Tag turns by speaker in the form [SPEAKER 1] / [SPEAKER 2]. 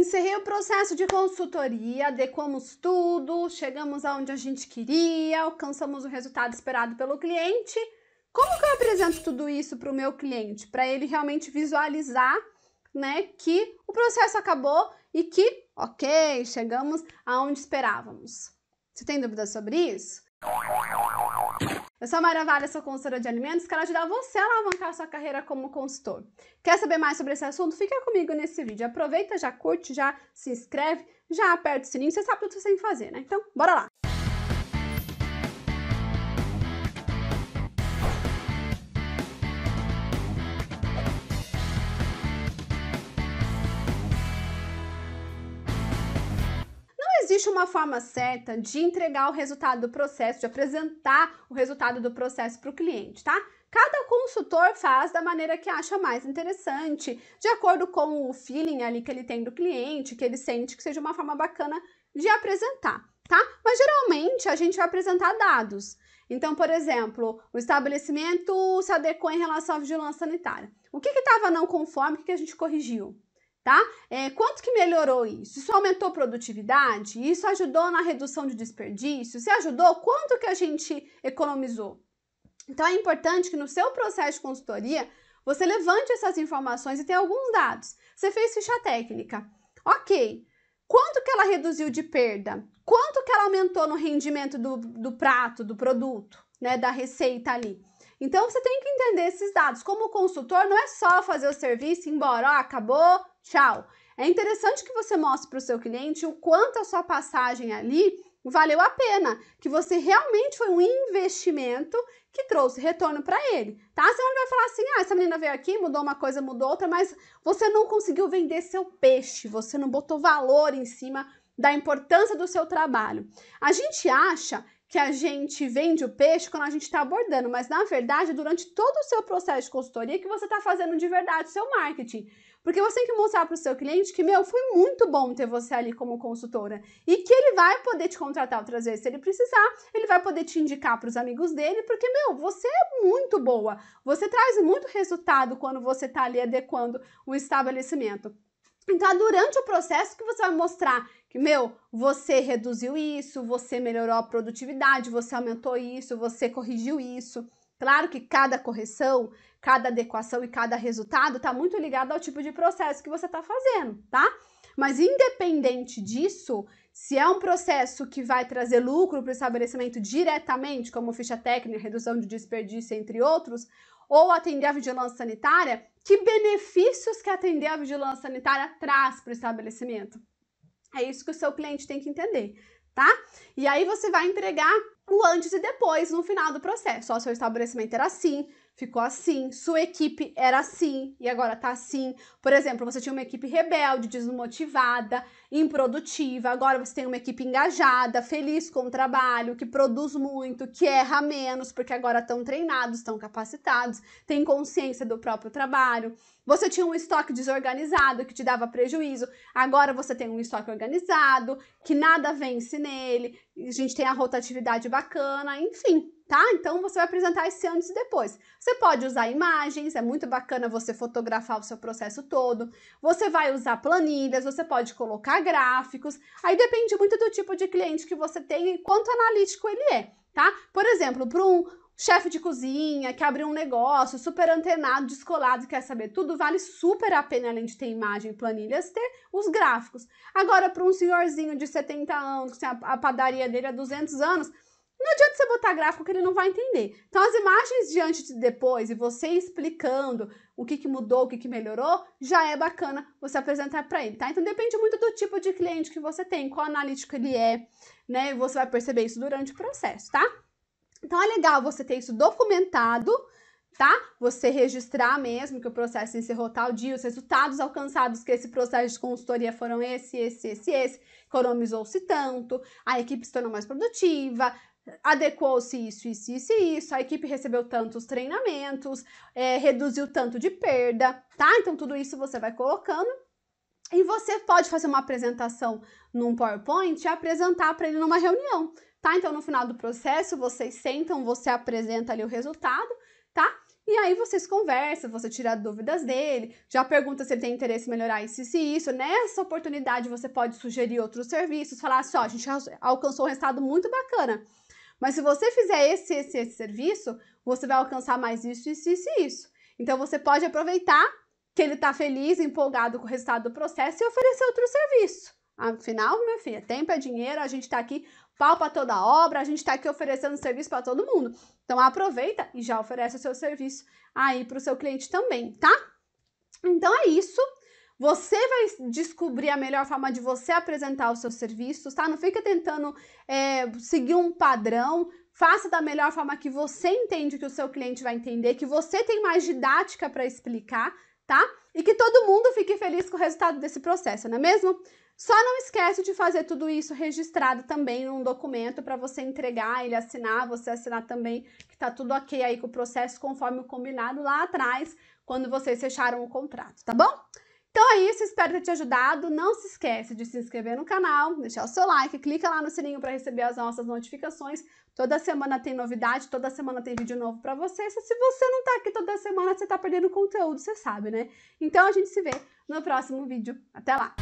[SPEAKER 1] Encerrei o processo de consultoria, adequamos tudo, chegamos aonde a gente queria, alcançamos o resultado esperado pelo cliente. Como que eu apresento tudo isso para o meu cliente? Para ele realmente visualizar né, que o processo acabou e que, ok, chegamos aonde esperávamos. Você tem dúvidas sobre isso? Eu sou a Mara Vale, sou consultora de alimentos, quero ajudar você a alavancar sua carreira como consultor. Quer saber mais sobre esse assunto? Fica comigo nesse vídeo. Aproveita, já curte, já se inscreve, já aperta o sininho, você sabe tudo que você tem que fazer, né? Então, bora lá! existe uma forma certa de entregar o resultado do processo, de apresentar o resultado do processo para o cliente, tá? Cada consultor faz da maneira que acha mais interessante, de acordo com o feeling ali que ele tem do cliente, que ele sente que seja uma forma bacana de apresentar, tá? Mas geralmente a gente vai apresentar dados. Então, por exemplo, o estabelecimento se adequou em relação à vigilância sanitária. O que estava não conforme, o que, que a gente corrigiu? tá? É, quanto que melhorou isso? Isso aumentou produtividade? Isso ajudou na redução de desperdício? Se ajudou, quanto que a gente economizou? Então é importante que no seu processo de consultoria você levante essas informações e tenha alguns dados. Você fez ficha técnica. Ok, quanto que ela reduziu de perda, quanto que ela aumentou no rendimento do, do prato, do produto, né, da receita ali. Então você tem que entender esses dados. Como consultor, não é só fazer o serviço, embora, ó, acabou, tchau. É interessante que você mostre para o seu cliente o quanto a sua passagem ali valeu a pena, que você realmente foi um investimento que trouxe retorno para ele, tá? Você não vai falar assim, ah, essa menina veio aqui, mudou uma coisa, mudou outra, mas você não conseguiu vender seu peixe, você não botou valor em cima da importância do seu trabalho. A gente acha que a gente vende o peixe quando a gente está abordando, mas na verdade, durante todo o seu processo de consultoria, que você está fazendo de verdade o seu marketing. Porque você tem que mostrar para o seu cliente que, meu, foi muito bom ter você ali como consultora. E que ele vai poder te contratar outras vezes se ele precisar, ele vai poder te indicar para os amigos dele, porque, meu, você é muito boa. Você traz muito resultado quando você está ali adequando o estabelecimento. Então, é durante o processo que você vai mostrar que, meu, você reduziu isso, você melhorou a produtividade, você aumentou isso, você corrigiu isso. Claro que cada correção, cada adequação e cada resultado está muito ligado ao tipo de processo que você está fazendo, tá? Mas independente disso, se é um processo que vai trazer lucro para o estabelecimento diretamente, como ficha técnica, redução de desperdício, entre outros, ou atender a vigilância sanitária, que benefícios que atender a vigilância sanitária traz para o estabelecimento? É isso que o seu cliente tem que entender, tá? E aí você vai entregar o antes e depois no final do processo. o seu estabelecimento era assim, ficou assim, sua equipe era assim e agora tá assim. Por exemplo, você tinha uma equipe rebelde, desmotivada, improdutiva, agora você tem uma equipe engajada, feliz com o trabalho, que produz muito, que erra menos, porque agora estão treinados, estão capacitados, têm consciência do próprio trabalho. Você tinha um estoque desorganizado que te dava prejuízo, agora você tem um estoque organizado, que nada vence nele, a gente tem a rotatividade bacana, enfim tá? Então você vai apresentar esse antes e depois. Você pode usar imagens, é muito bacana você fotografar o seu processo todo. Você vai usar planilhas, você pode colocar gráficos. Aí depende muito do tipo de cliente que você tem e quanto analítico ele é, tá? Por exemplo, para um chefe de cozinha que abriu um negócio, super antenado, descolado, quer saber tudo, vale super a pena além de ter imagem, e planilhas, ter os gráficos. Agora para um senhorzinho de 70 anos, que tem a padaria dele há 200 anos, não adianta você botar gráfico que ele não vai entender. Então, as imagens de antes e depois, e você explicando o que, que mudou, o que, que melhorou, já é bacana você apresentar para ele, tá? Então, depende muito do tipo de cliente que você tem, qual analítico ele é, né? Você vai perceber isso durante o processo, tá? Então, é legal você ter isso documentado, tá? Você registrar mesmo que o processo encerrou tal dia, os resultados alcançados que esse processo de consultoria foram esse, esse, esse, esse, economizou-se tanto, a equipe se tornou mais produtiva, adequou-se isso, isso, isso e isso, a equipe recebeu tantos treinamentos, é, reduziu tanto de perda, tá? Então, tudo isso você vai colocando. E você pode fazer uma apresentação num PowerPoint e apresentar para ele numa reunião, tá? Então, no final do processo, vocês sentam, você apresenta ali o resultado, tá? E aí vocês conversam, você tira dúvidas dele, já pergunta se ele tem interesse em melhorar isso e isso. Nessa oportunidade, você pode sugerir outros serviços, falar assim, ó, a gente alcançou um resultado muito bacana mas se você fizer esse, esse, esse serviço, você vai alcançar mais isso, isso, isso isso. Então você pode aproveitar que ele está feliz, empolgado com o resultado do processo e oferecer outro serviço. Afinal, meu filho tempo é dinheiro, a gente está aqui pau para toda a obra, a gente está aqui oferecendo serviço para todo mundo. Então aproveita e já oferece o seu serviço aí para o seu cliente também, tá? Então é isso. Você vai descobrir a melhor forma de você apresentar os seus serviços, tá? Não fica tentando é, seguir um padrão. Faça da melhor forma que você entende que o seu cliente vai entender, que você tem mais didática para explicar, tá? E que todo mundo fique feliz com o resultado desse processo, não é mesmo? Só não esquece de fazer tudo isso registrado também num documento para você entregar, ele assinar, você assinar também que tá tudo ok aí com o processo conforme o combinado lá atrás, quando vocês fecharam o contrato, tá bom? Então é isso, espero ter te ajudado. Não se esquece de se inscrever no canal, deixar o seu like, clica lá no sininho para receber as nossas notificações. Toda semana tem novidade, toda semana tem vídeo novo para você. Se você não tá aqui toda semana, você tá perdendo conteúdo, você sabe, né? Então a gente se vê no próximo vídeo. Até lá!